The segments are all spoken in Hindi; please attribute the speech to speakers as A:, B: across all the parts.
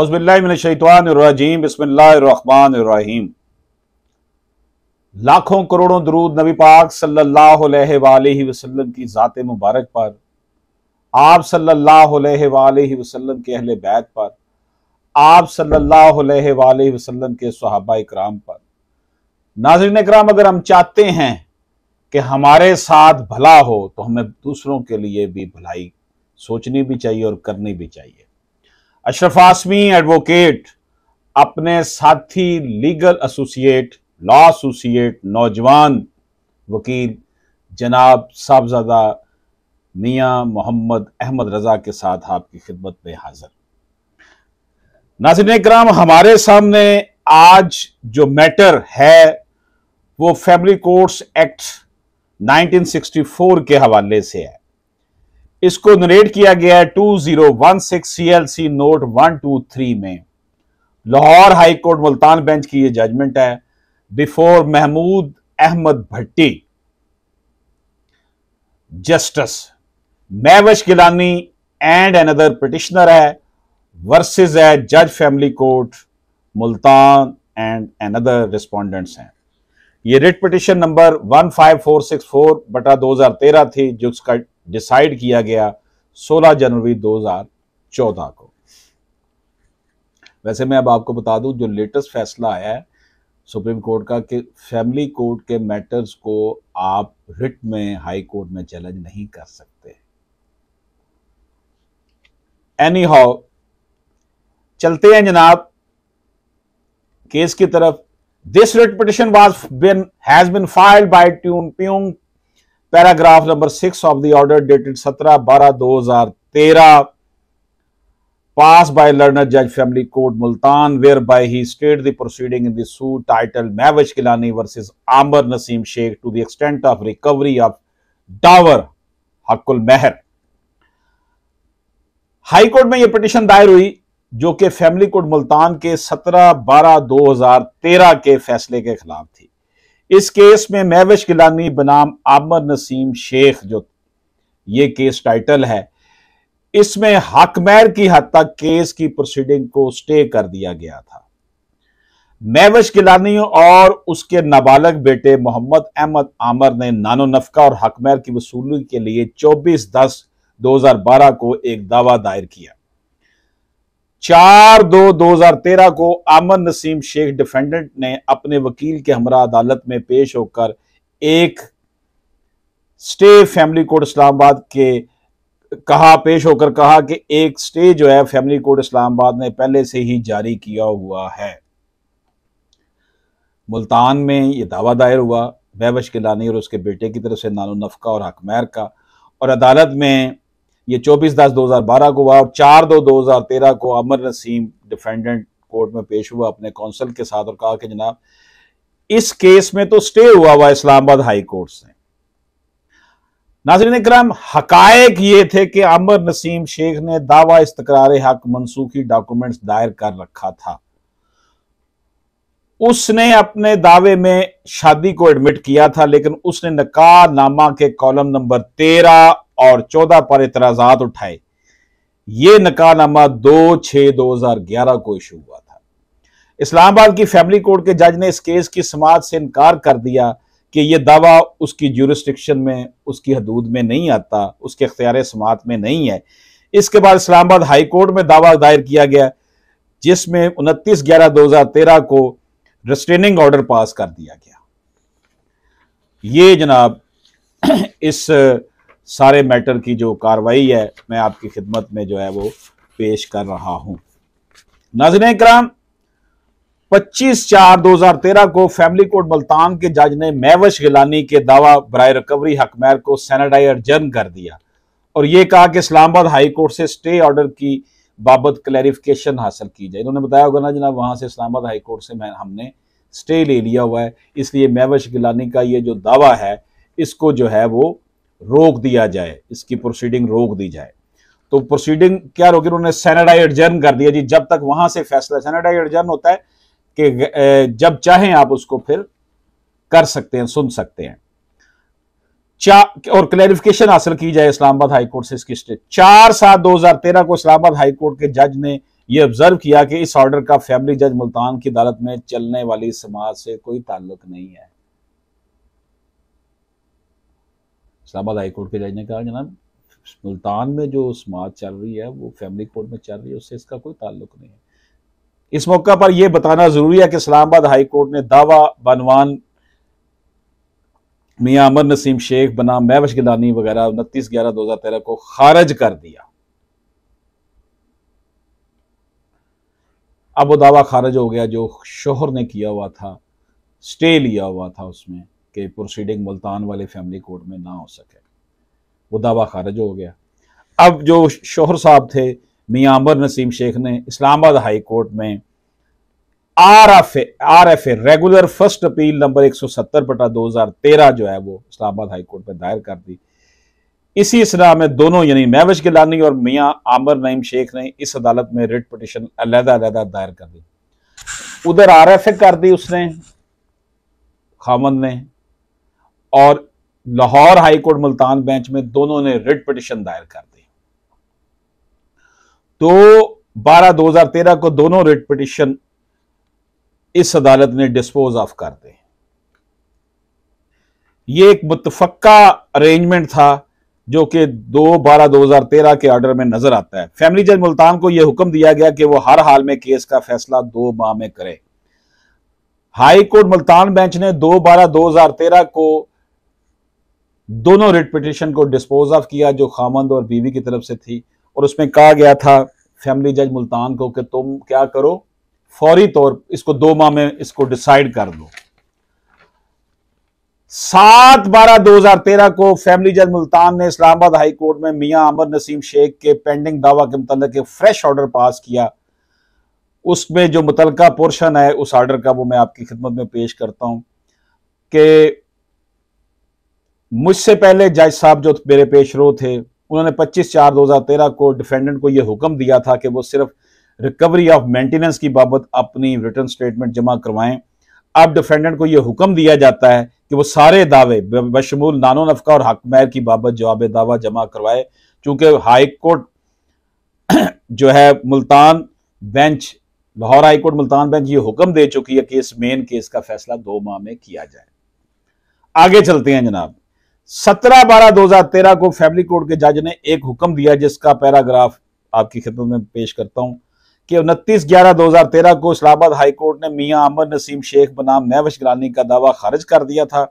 A: औज़बिल्लाशैतवानरजीम बसमीम लाखों करोड़ों दरूद नबी पाक सल्लल्लाहु वसलम की ज़ात मुबारक पर आप सल्लल्लाहु वसलम के अहल बैत पर आप सल्लल्लाहु वसलम के सहाबा कराम पर नाजरन कराम अगर हम चाहते हैं कि हमारे साथ भला हो तो हमें दूसरों के लिए भी भलाई सोचनी भी चाहिए और करनी भी चाहिए अशरफ आसमी एडवोकेट अपने साथी लीगल एसोसिएट लॉ एसोसिएट नौजवान वकील जनाब साहबजादा मियाँ मोहम्मद अहमद रजा के साथ आपकी खिदमत में हाजिर नाजिन कराम हमारे सामने आज जो मैटर है वो फैमिली कोर्ट्स एक्ट 1964 के हवाले से है इसको नरेट किया गया है 2016 C note one two three में लाहौर हाईकोर्ट मुल्तान बेंच की ये जजमेंट है before Mahmood Ahmad Bhatti justice Mehwish Gilani and another petitioner है वर्सेस है जज family court Multan and another respondents हैं ये रिट पिटिशन नंबर 15464 बटा तेरह थी जो डिसाइड किया गया 16 जनवरी 2014 को वैसे मैं अब आपको बता दूं जो लेटेस्ट फैसला आया है सुप्रीम कोर्ट का कि फैमिली कोर्ट के मैटर्स को आप रिट में हाई कोर्ट में चैलेंज नहीं कर सकते एनी हाउ चलते हैं जनाब केस की तरफ this writ petition was been has been filed by to प्यूंग paragraph number six of the order dated सत्रह बारह दो हजार तेरह पास बाय लर्नर जज family court Multan where by he stayed the proceeding in the suit titled Mehwish Gilani versus Amir Naseem Sheikh to the extent of recovery of dower हकुल मेहर हाई कोर्ट में यह पिटिशन दायर हुई जो कि फैमिली कोर्ट मुल्तान के 17 बारह 2013 के फैसले के खिलाफ थी इस केस में महवेश गिलानी बनाम आमर नसीम शेख जो ये केस टाइटल है इसमें हकमैर की हद तक केस की प्रोसीडिंग को स्टे कर दिया गया था महवेश गिलानी और उसके नाबालग बेटे मोहम्मद अहमद आमर ने नानो नफका और हकमैर की वसूली के लिए 24 दस 2012 को एक दावा दायर किया चार दो दो हजार तेरह को आमद नसीम शेख डिफेंडेंट ने अपने वकील के हमरा अदालत में पेश होकर एक स्टे फैमिली कोर्ट इस्लामाबाद के कहा पेश होकर कहा कि एक स्टे जो है फैमिली कोर्ट इस्लामाबाद ने पहले से ही जारी किया हुआ है मुल्तान में यह दावा दायर हुआ के लानी और उसके बेटे की तरफ से नानो नफका और हकमैर का और अदालत में ये चौबीस दस दो हजार बारह को हुआ और चार दो दो हजार तेरह को अमर नसीम डिफेंडेंट कोर्ट में पेश हुआ अपने कौंसल के साथ और कहा कि जनाब इस केस में तो स्टे हुआ हुआ इस्लामाबाद हाई कोर्ट से नाजरीन कराम हकायक ये थे कि अमर नसीम शेख ने दावा इस्तकरार हक मनसूखी डॉक्यूमेंट्स दायर कर रखा था उसने अपने दावे में शादी को एडमिट किया था लेकिन उसने नामा के कॉलम नंबर तेरह और चौदह पर इतराजात उठाए यह नामा दो छह दो हजार ग्यारह को इशू हुआ था इस्लामाबाद की फैमिली कोर्ट के जज ने इस केस की समाज से इनकार कर दिया कि यह दावा उसकी जूरिस्टिक्शन में उसकी हदूद में नहीं आता उसके अख्तियार समात में नहीं है इसके बाद इस्लामाबाद हाई कोर्ट में दावा दायर किया गया जिसमें उनतीस ग्यारह दो हजार तेरह को रिस्ट्रेनिंग ऑर्डर पास कर दिया गया ये जनाब इस सारे मैटर की जो कार्रवाई है मैं आपकी खिदमत में जो है वो पेश कर रहा हूं नजर कराम 25 चार 2013 को फैमिली कोर्ट मुल्तान के जज ने मैवश गिलानी के दावा बर रिकवरी हकमैर को सैनिटाइजर जर्म कर दिया और ये कहा कि इस्लामाबाद हाई कोर्ट से स्टे ऑर्डर की बाबत क्लैरिफिकेशन हासिल की जाए इन्होंने बताया होगा ना जनाब वहाँ से इस्लामाबाद हाई कोर्ट से मैं हमने स्टे ले लिया हुआ है इसलिए मैवश गिलानी का ये जो दावा है इसको जो है वो रोक दिया जाए इसकी प्रोसीडिंग रोक दी जाए तो प्रोसीडिंग क्या रोकी उन्होंने सैनेडाई एडजर्न कर दिया जी जब तक वहां से फैसला सैनेडाई एडजर्न होता है कि जब चाहें आप उसको फिर कर सकते हैं सुन सकते हैं चार और क्लैरिफिकेशन हासिल की जाए इस्लामाबाद हाईकोर्ट से इसकी स्टेट चार सात दो हजार तेरह को इस्लामाबाद हाईकोर्ट के जज ने यह ऑब्जर्व किया कि इस ऑर्डर का फैमिली जज मुल्तान की अदालत में चलने वाली समाज से कोई ताल्लुक नहीं है इस्लामाबाद हाईकोर्ट के जज ने कहा जनाब मुल्तान में जो समाज चल रही है वो फैमिली कोर्ट में चल रही है उससे इसका कोई ताल्लुक नहीं है इस मौका पर यह बताना जरूरी है कि इस्लामाबाद हाईकोर्ट ने दावा बनवान मियाँ अमर नसीम शेख बनाम महवश गिलानी वगैरह उनतीस ग्यारह दो हज़ार तेरह को खारज कर दिया अब वो दावा खारज हो गया जो शोहर ने किया हुआ था स्टे लिया हुआ था उसमें कि प्रोसीडिंग मुल्तान वाले फैमिली कोर्ट में ना हो सके वो दावा खारज हो गया अब जो शोहर साहब थे मियाँ अमर नसीम शेख ने इस्लामाबाद हाई कोर्ट में R F RFA regular first appeal number 170 बटा 2013 जो है वो इस्लामाबाद हाईकोर्ट में दायर कर दी इसी इसरा में दोनों यानी महवश गिलानी और मियाँ आमर नईम शेख ने इस अदालत में रिट पटिशन अलहदा अलहदा दायर कर दी उधर आर एफ ए कर दी उसने खामन ने और लाहौर हाईकोर्ट मुल्तान बेंच में दोनों ने रिट पटिशन दायर कर दी तो बारह दो हजार तेरह को दोनों रिट पटिशन इस अदालत ने डिस्पोज ऑफ कर दें ये एक मुतफक्का अरेंजमेंट था जो कि दो बारह दो हज़ार तेरह के ऑर्डर में नज़र आता है फैमिली जज मुल्तान को यह हुक्म दिया गया कि वह हर हाल में केस का फैसला दो माह में करे हाई कोर्ट मुल्तान बेंच ने दो बारह दो हज़ार तेरह को दोनों रिट पिटिशन को डिस्पोज ऑफ किया जो खामंद और बीवी की तरफ से थी और उसमें कहा गया था फैमिली जज मुल्तान को कि तुम क्या करो फौरी तौर इसको दो माह में इसको डिसाइड कर दो सात बारह दो हजार तेरह को फैमिली जज मुल्तान ने इस्लामाबाद हाई कोर्ट में मियां अमर नसीम शेख के पेंडिंग दावा के मुतल एक फ्रेश ऑर्डर पास किया उसमें जो मुतलका पोर्शन है उस ऑर्डर का वो मैं आपकी खिदमत में पेश करता हूं कि मुझसे पहले जज साहब जो मेरे पेशरो थे उन्होंने 25 चार 2013 को डिफेंडेंट को यह हुक्म दिया था कि वो सिर्फ रिकवरी ऑफ मेंटेनेंस की बाबत अपनी रिटर्न स्टेटमेंट जमा करवाएं अब डिफेंडेंट को यह हुक्म दिया जाता है कि वो सारे दावे बशमूल नानो नफका और हकमैर की बाबत जवाब दावा जमा करवाए चूंकि हाई कोर्ट जो है Multan bench Lahore high court Multan bench ये हुक्म दे चुकी है कि इस मेन केस का फैसला दो माह में किया जाए आगे चलते हैं जनाब सत्रह बारह दो हजार तेरह को फैमिली कोर्ट के जज ने एक हुक्म दिया जिसका पैराग्राफ आपकी खिदमत में पेश करता हूं कि उनतीस ग्यारह दो हजार तेरह को इस्लामाबाद हाईकोर्ट ने मियाँ अमर नसीम शेख बनाम महवश गलानी का दावा खारिज कर दिया था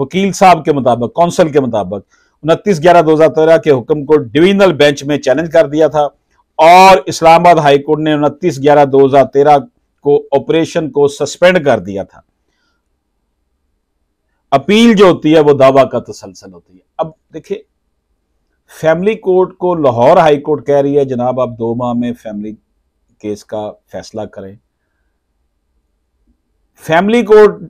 A: वकील साहब के मुताबिक कौंसल के मुताबिक उनतीस ग्यारह दो हजार तेरह के हुक्म को डिविजनल बेंच में चैलेंज कर दिया था और इस्लामाबाद हाईकोर्ट ने उनतीस ग्यारह दो हजार तेरह को ऑपरेशन को सस्पेंड कर दिया था अपील जो होती है वो दावा का तसलसल होती है अब देखिए फैमिली कोर्ट को लाहौर हाई कोर्ट कह रही है जनाब आप दो माह में फैमिली केस का फैसला करें family court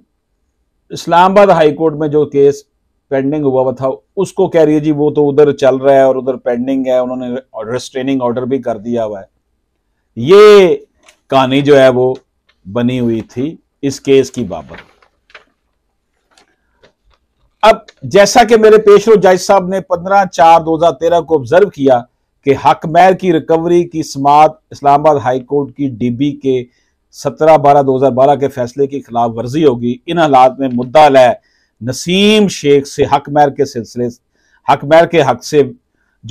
A: Islamabad high court में जो केस पेंडिंग हुआ हुआ था उसको कह रही है जी वो तो उधर चल रहा है और उधर पेंडिंग है उन्होंने रिस्ट्रेनिंग ऑर्डर भी कर दिया हुआ है ये कहानी जो है वो बनी हुई थी इस केस की बाबत अब जैसा कि मेरे पेशरो जज साहब ने 15 चार 2013 को ऑब्जर्व किया कि हक महल की रिकवरी की समात इस्लामाबाद हाई कोर्ट की डीबी के सत्रह बारह दो हज़ार बारह के फैसले की खिलाफ वर्जी होगी इन हालात में मुद्दा लय नसीम शेख से हक महर के सिलसिले हक महल के हक से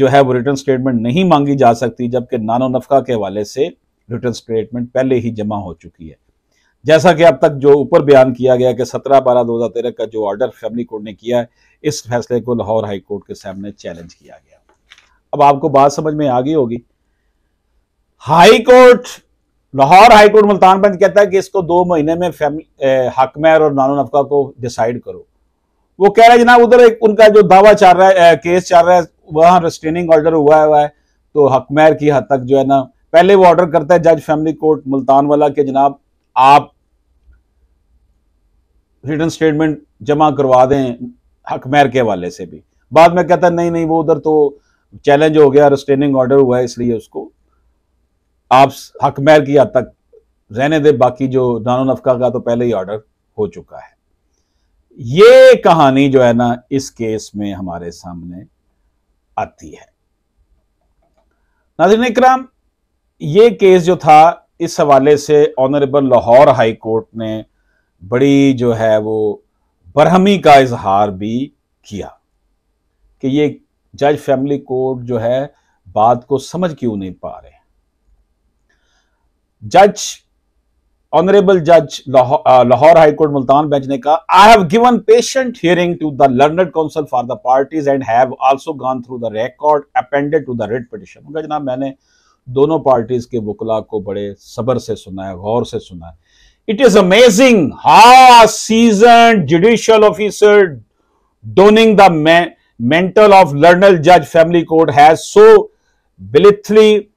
A: जो है वो रिटर्न स्टेटमेंट नहीं मांगी जा सकती जबकि नानो नफका के हवाले से रिटर्न स्टेटमेंट पहले ही जमा हो चुकी है जैसा कि अब तक जो ऊपर बयान किया गया कि सत्रह बारह दो हज़ार तेरह का जो ऑर्डर फैमिली कोर्ट ने किया है इस फैसले को लाहौर हाई कोर्ट के सामने चैलेंज किया गया अब आपको बात समझ में आ गई होगी high court Lahore high court Multan bench कहता है कि इसको दो महीने में फैमिली हकमैर और नानो नफका को डिसाइड करो वो कह रहा है जनाब उधर एक उनका जो दावा चल रहा है केस चल रहा है वहां रिस्ट्रेनिंग ऑर्डर हुआ हुआ है तो हकमैर की हद तक जो है ना पहले वो ऑर्डर करता है जज फैमिली कोर्ट मुल्तान वाला के जनाब आप रिटर्न स्टेटमेंट जमा करवा दें हकमैर के हवाले से भी बाद में कहता है नहीं नहीं वो उधर तो चैलेंज हो गया रिस्टेनिंग ऑर्डर हुआ है इसलिए उसको आप हकमैर की हद तक रहने दे बाकी जो नानो नफका का तो पहले ही ऑर्डर हो चुका है ये कहानी जो है ना इस केस में हमारे सामने आती है नाजरन इक्राम ये केस जो था इस हवाले से ऑनरेबल लाहौर हाई कोर्ट ने बड़ी जो है वो बरहमी का इजहार भी किया कि ये जज फैमिली कोर्ट जो है बात को समझ क्यों नहीं पा रहे जज ऑनरेबल जज लाहौर हाईकोर्ट मुल्तान बेंच ने कहा I have given patient hearing to the learned counsel for the parties and have also gone through the record appended to the writ petition मगर जनाब मैंने दोनों पार्टीज के वकला को बड़े सबर से सुना है गौर से सुना है it is amazing how seasoned judicial officer donning the mental of Lernal Judge Family Court has so belittly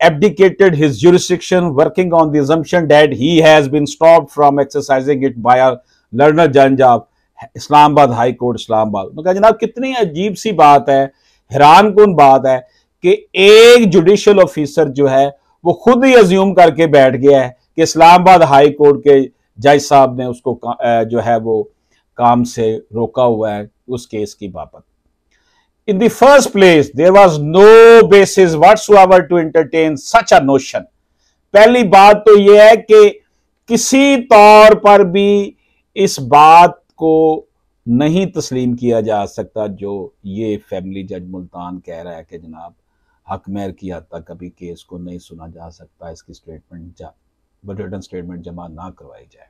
A: abdicated his jurisdiction, working on the assumption that he has been stopped from exercising it by a Lernal Judge of Islamabad high court Islamabad मैं जनाब कितनी अजीब सी बात है हैरान कन बात है कि एक जुडिशल ऑफिसर जो है वो खुद ही अज्यूम करके बैठ गया है कि इस्लामाबाद हाई कोर्ट के जज साहब ने उसको जो है वो काम से रोका हुआ है उस केस की बाबत In the first place, there was no basis whatsoever to entertain such a notion. पहली बात तो यह है कि किसी तौर पर भी इस बात को नहीं तस्लीम किया जा सकता जो ये फैमिली जज मुल्तान कह रहा है कि जनाब हक महर की हद तक कभी केस को नहीं सुना जा सकता इसकी स्टेटमेंट रिटर्न स्टेटमेंट जमा ना करवाई जाए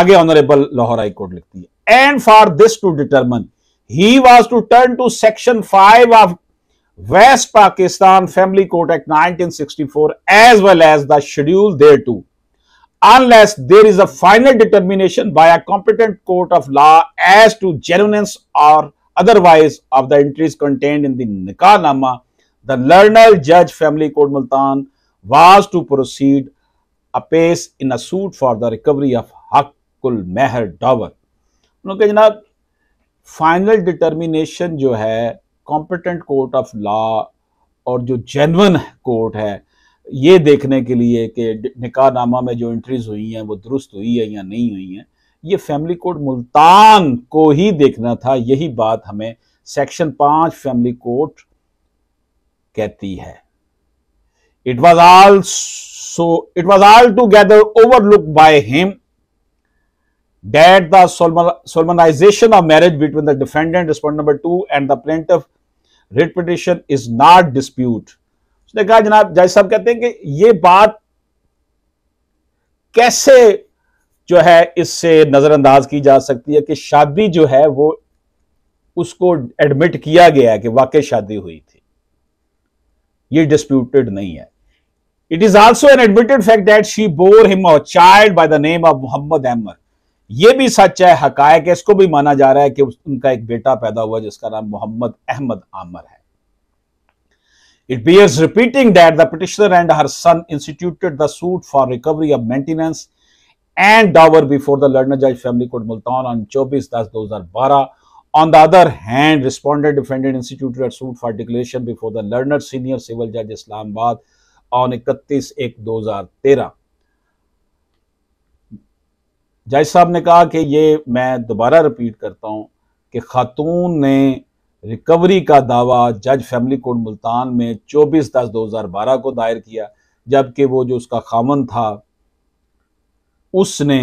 A: आगे ऑनरेबल लाहौर हाई कोर्ट लिखती है and for this to determine he was to turn to Section 5 of West Pakistan Family Court Act 1964 as well as the schedule thereto unless there is a final determination by a competent court of law as to genuineness or otherwise of the entries contained in the Nikah Nama, the learned judge family court Multan was to proceed apace in a suit for the recovery of Hakul Meher Dower. Final determination जो है कॉम्पिटेंट कोर्ट ऑफ लॉ और जो जेनवन कोर्ट है ये देखने के लिए कि निकारनामा में जो एंट्रीज हुई हैं वो दुरुस्त हुई है या नहीं हुई हैं ये फैमिली कोर्ट मुल्तान को ही देखना था यही बात हमें सेक्शन पांच फैमिली कोर्ट कहती है it was also it was altogether look by him that the solemnization of marriage between the defendant, respondent number two, and the plaintiff writ petition is not dispute. उसने कहा जनाब जज साहब कहते हैं कि ये बात कैसे जो है इससे नजरअंदाज की जा सकती है कि शादी जो है वो उसको एडमिट किया गया है कि वाकई शादी हुई थी ये डिस्प्यूटेड नहीं है it is also an admitted fact that she bore him a child by the name of Mohammad Ahmad ये भी सच है हकायक है इसको भी माना जा रहा है कि उनका एक बेटा पैदा हुआ जिसका नाम मोहम्मद अहमद आमर है it bears repeating that the petitioner and her son instituted the suit for recovery of maintenance and dower before the learned जज फैमिली कोर्ट मुल्तान ऑन 24 दस 2012 on the other hand respondent defendant instituted suit for declaration before the learned senior civil जज इस्लामाबाद ऑन इकतीस एक दो हजार तेरह जज साहब ने कहा कि ये मैं दोबारा रिपीट करता हूँ कि खातून ने रिकवरी का दावा जज फैमिली कोर्ट मुल्तान में 24 दस 2012 को दायर किया जबकि वो जो उसका खामन था उसने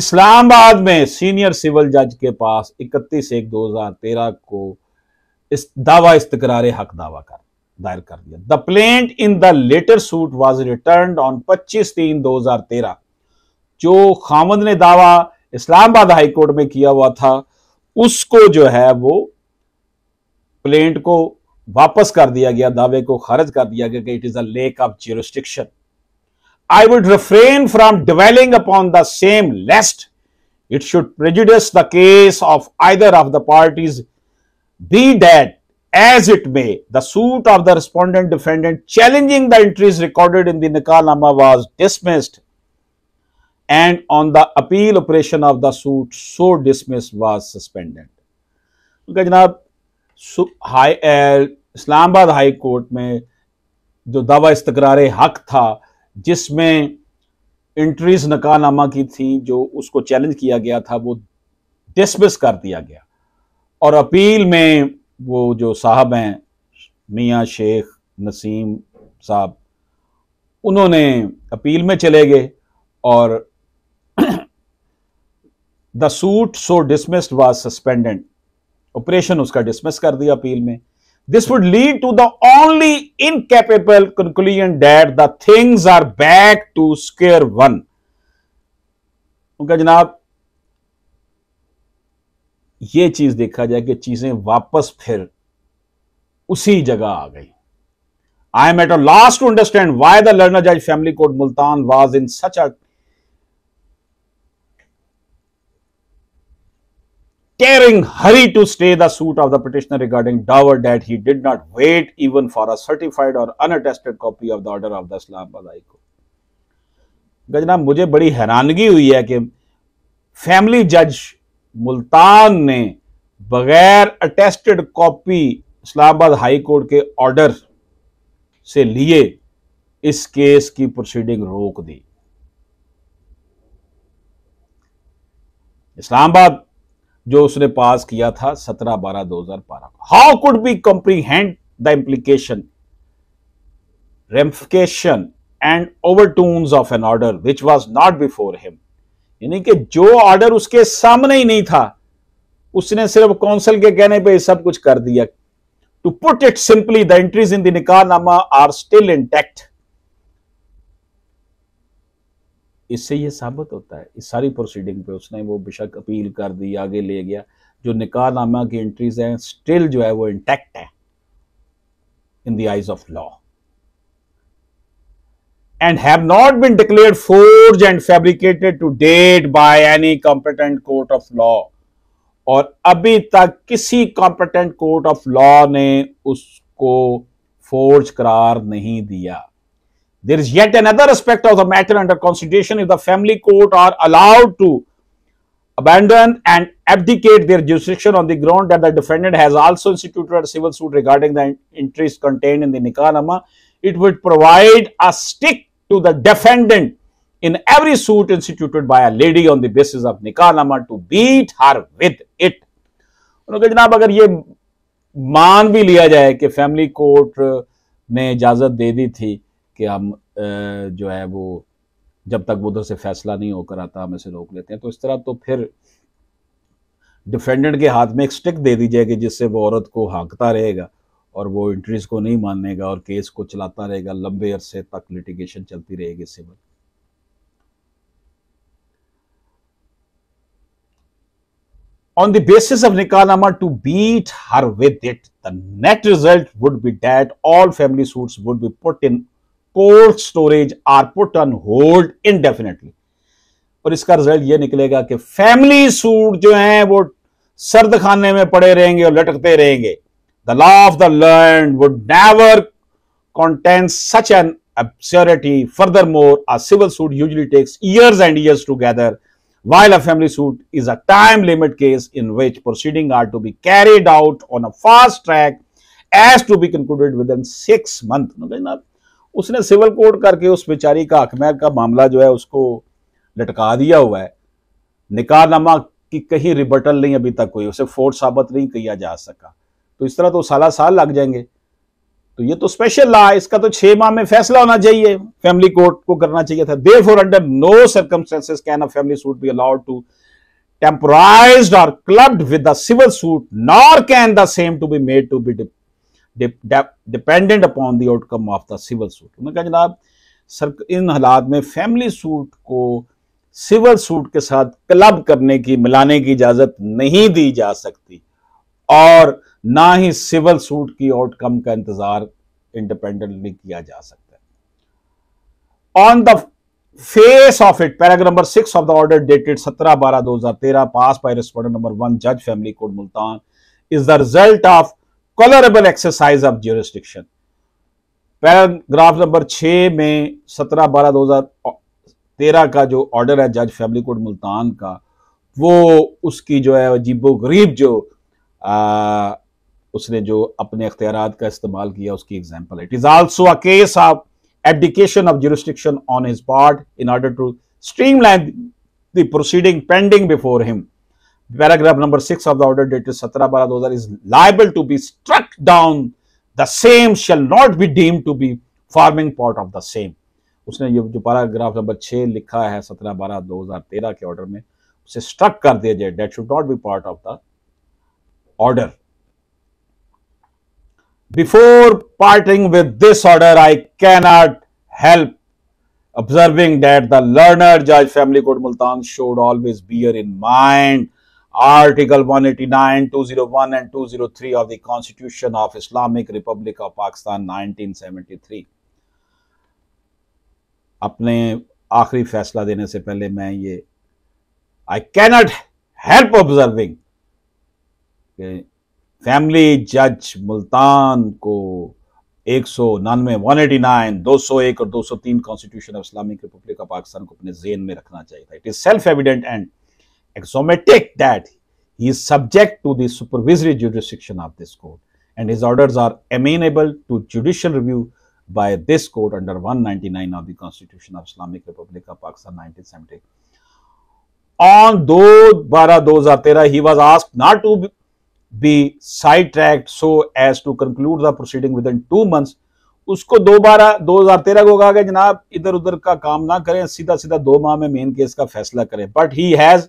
A: इस्लामाबाद में सीनियर सिविल जज के पास 31 एक 2013 को इस दावा इस्तकरार हक दावा कर दायर कर दिया the plaint in the latter suit was returned on 25 तीन 2013 जो खामद ने दावा इस्लामाबाद हाईकोर्ट में किया हुआ था उसको जो है वो प्लेंट को वापस कर दिया गया दावे को खारिज कर दिया गया it is lack of jurisdiction I would refrain from dwelling upon the same lest it should prejudice the case of either of the parties be that as it may the suit of the respondent defendant challenging the entries recorded in the निकाल नामा was dismissed and on the appeal operation of the suit so dismiss was suspended उनका जनाब हाई इस्लामाबाद हाई कोर्ट में जो दावा इस्तकरार हक था जिसमें इंट्रीज नकानामा की थी जो उसको चैलेंज किया गया था वो डिसमिस कर दिया गया और अपील में वो जो साहब हैं मियाँ शेख नसीम साहब उन्होंने अपील में चले गए और the suit so dismissed was suspended operation उसका डिसमिस कर दिया अपील में this would lead to the only inescapable conclusion that the things are back to square one उनका जनाब यह चीज देखा जाए कि चीजें वापस फिर उसी जगह आ गई I am at a loss to understand why the learned जज family court Multan was in such a caring hurry to stay the suit of the petitioner regarding dower that he did not wait even for a certified or unattested copy of the order of the Islamabad High Court. गजना मुझे बड़ी हैरानगी हुई है कि फैमिली जज मुल्तान ने बगैर attested copy Islamabad high court के ऑर्डर से लिए इस केस की प्रोसीडिंग रोक दी इस्लामाबाद जो उसने पास किया था सत्रह बारह दो हजार बारह how could be comprehend the implication ramification and overtones of an order which was not before him यानी कि जो ऑर्डर उसके सामने ही नहीं था उसने सिर्फ कौंसिल के कहने पर सब कुछ कर दिया to put it simply the entries in the निकाहनामा आर स्टिल इंटैक्ट इससे ये साबित होता है इस सारी प्रोसीडिंग पे उसने वो बेशक अपील कर दी आगे ले गया जो निकाहनामा की एंट्रीज हैं स्टिल जो है वो इंटैक्ट है in the eyes of law and have not been declare forged and fabricated to date by any competent court of law और अभी तक किसी कॉम्पिटेंट कोर्ट ऑफ लॉ ने उसको फोर्ज करार नहीं दिया There is yet another aspect of the matter under consideration if the family court are allowed to abandon and abdicate their jurisdiction on the ground that the defendant has also instituted a civil suit regarding the interest contained in the Nikanama. It would provide a stick to the defendant in every suit instituted by a lady on the basis of Nikanama to beat her with it. उन्होंने अगर ये मान भी लिया जाए कि फैमिली कोर्ट ने इजाज़त दे दी थी कि हम जो है वो जब तक उधर से फैसला नहीं होकर आता हम इसे रोक लेते हैं तो इस तरह तो फिर डिफेंडेंट के हाथ में एक स्टिक दे दी जाएगी जिससे वो औरत को हाँकता रहेगा और वो इंट्रीज को नहीं मानेगा और केस को चलाता रहेगा लंबे अरसे तक लिटिगेशन चलती रहेगी civil on the basis of निकालनामा to beat her with it the net result would be that all family suits would be put in cold storage or put on hold indefinitely और इसका रिजल्ट यह निकलेगा कि फैमिली सूट जो है वो सर्द खाने में पड़े रहेंगे और लटकते रहेंगे the law of the land would never countenance such an absurdity furthermore a civil suit usually takes years and years together while a family suit is a time limit case in which proceeding are to be carried out on a fast track as to be concluded within six month उसने सिविल कोर्ट करके उस बेचारी का हकमैर का मामला जो है उसको लटका दिया हुआ है निकारनामा की कहीं रिबटल नहीं अभी तक कोई उसे फोर्ट साबित नहीं किया जा सका तो इस तरह तो साला साल लग जाएंगे तो ये तो स्पेशल लॉ है इसका तो छह माह में फैसला होना चाहिए फैमिली कोर्ट को करना चाहिए था therefore under no circumstances can a family suit be allowed to temporize और clubbed with the civil suit nor can the same to be made to be dependent upon the outcome of the civil suit उन्होंने कहा जनाब सर इन हालात में फैमिली सूट को सिविल सूट के साथ क्लब करने की मिलाने की इजाज़त नहीं दी जा सकती और ना ही सिविल सूट की आउटकम का इंतज़ार इंडिपेंडेंटली किया जा सकता है on the face of it paragraph number six of the order dated सत्रह बारह दो हजार तेरह pass by respondent number one जज family court Multan is the result of colourable exercise of jurisdiction paragraph number छ में सत्रह बारह दो हज़ार तेरह का जो ऑर्डर है जज फैमिली कोर्ट मुल्तान का वो उसकी जो है अजीबो गरीब जो आ, उसने जो अपने अख्तियार का इस्तेमाल किया उसकी example it is also a case of of jurisdiction on his part in order to streamline the proceeding pending before him paragraph number six of the order dated सत्रह बारह दो हजार is liable to be struck down the same shall not be deemed to be forming part of the same उसने ये जो पैराग्राफ नंबर छह लिखा है सत्रह बारह दो हजार तेरह के ऑर्डर में उसे स्ट्रक कर दिया जाए date should not be part of the order before parting with this order I can not help observing date the learned जज family court Multan showed always beer in mind article 189, 201 and 203 of the constitution of Islamic Republic of Pakistan 1973 अपने आखिरी फैसला देने से पहले मैं ये I cannot help observing family जज मुल्तान को एक सौ नानवे वन एटी नाइन दो सौ एक और दो सौ तीन constitution of Islamic Republic of Pakistan को अपने जेन में रखना चाहिए था it is self evident and axiomatic that he is subject to the supervisory jurisdiction of this court and his orders are amenable to judicial review by this court under 199 of the Constitution of Islamic Republic of Pakistan 1970. On 2 12 he was asked not to be sidetracked so as to conclude the proceeding within two months. उसको दो बारह दो हजार तेरह को कहा गया जनाब इधर उधर का काम ना करें सीधा सीधा दो माह में मेन केस का फैसला करें but he has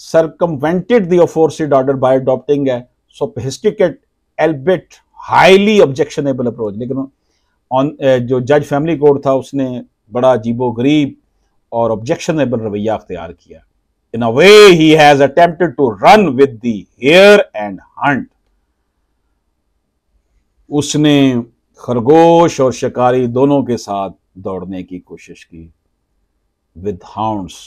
A: circumvented the aforesaid order by adopting a sophisticated albeit highly लेकिन on eh, जो जज फैमिली कोर्ट था उसने बड़ा अजीबो गरीब और ऑब्जेक्शनेबल रवैया अख्तियार किया in a way he has attempted to run with the hare and hunt उसने खरगोश और शिकारी दोनों के साथ दौड़ने की कोशिश की with hounds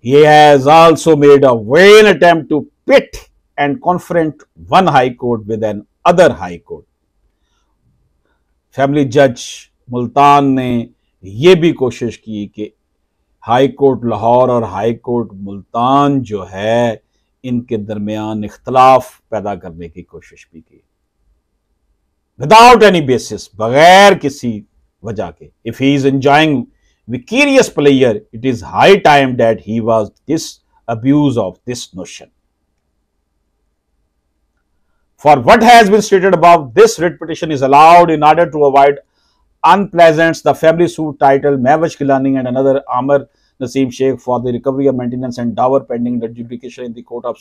A: He has also made a vain attempt to pit and confront one High Court with an other High Court. Family जज मुल्तान ने यह भी कोशिश की कि हाई कोर्ट लाहौर और हाई कोर्ट मुल्तान जो है इनके दरमियान इख्तलाफ पैदा करने की कोशिश भी की विदाउट एनी बेसिस बगैर किसी वजह के if he is enjoying vicarious player, it is high time that he was this abuse of this notion. For what has been stated above, this repetition is allowed in order to avoid unpleasants. The family suit titled Mehwaj Kilani and another Amr Nasim Sheikh for the recovery of maintenance and dower pending adjudication in the court of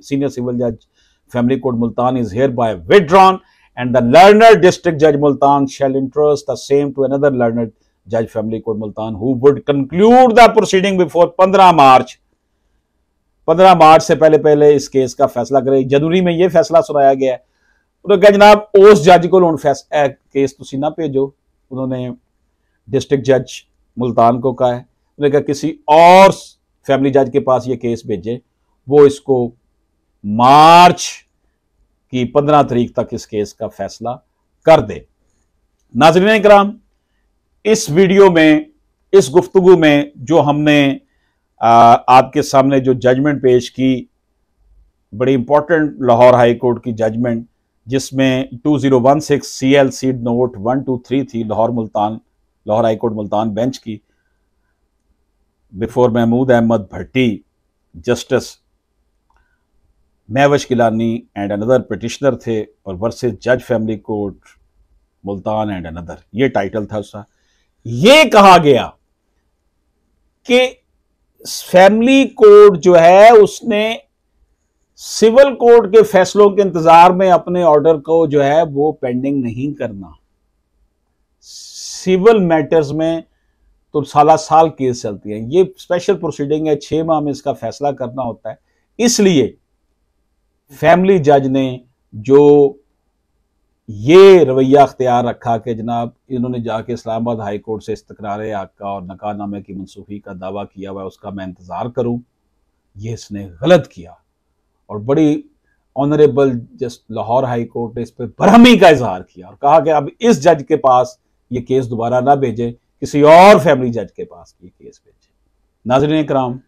A: senior civil judge family court Multan is hereby withdrawn and the learned district judge Multan shall entrust the same to another learned. जज family court Multan who would conclude the proceeding before 15 March 15 मार्च से पहले पहले इस केस का फैसला करे जनवरी में यह फैसला सुनाया गया उन्होंने तो कहा जनाब उस जज को केस तुम ना भेजो उन्होंने डिस्ट्रिक्ट जज मुल्तान को कहा है उन्होंने कहा किसी और फैमिली जज के पास ये केस भेजें वो इसको मार्च की पंद्रह तारीख तक इस केस का फैसला कर दे नाजरीन कराम इस वीडियो में इस गुफ्तगु में जो हमने आपके सामने जो जजमेंट पेश की बड़ी इंपॉर्टेंट लाहौर हाई कोर्ट की जजमेंट जिसमें 2016 L C note one two three थी Lahore Multan Lahore high court Multan bench की before Mahmood Ahmad Bhatti justice Mahwash Gilani and another petitioner थे और वर्सेस जज family court Multan and another ये टाइटल था उसका यह कहा गया कि फैमिली कोर्ट जो है उसने सिविल कोर्ट के फैसलों के इंतजार में अपने ऑर्डर को जो है वो पेंडिंग नहीं करना सिविल मैटर्स में तो साला साल केस चलती है ये स्पेशल प्रोसीडिंग है छह माह में इसका फैसला करना होता है इसलिए फैमिली जज ने जो ये रवैया अख्तियार रखा कि जनाब इन्होंने जाके इस्लामाबाद हाई कोर्ट से इस्तकरार हक का और नकारनामे की मनसूखी का दावा किया हुआ है उसका मैं इंतज़ार करूं ये इसने गलत किया और बड़ी honourable just Lahore high court ने इस पर बरहमी का इजहार किया और कहा कि अब इस जज के पास ये केस दोबारा ना भेजें किसी और फैमिली जज के पास ये केस भेजें नाजरन कराम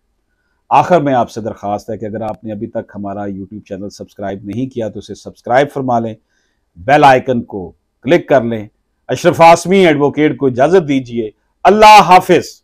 A: आखिर में आपसे दरख्वास्त है कि अगर आपने अभी तक हमारा यूट्यूब चैनल सब्सक्राइब नहीं किया तो इसे सब्सक्राइब फरमा लें बेल आइकन को क्लिक कर लें अशरफ आसमी एडवोकेट को इजाज़त दीजिए अल्लाह हाफिज़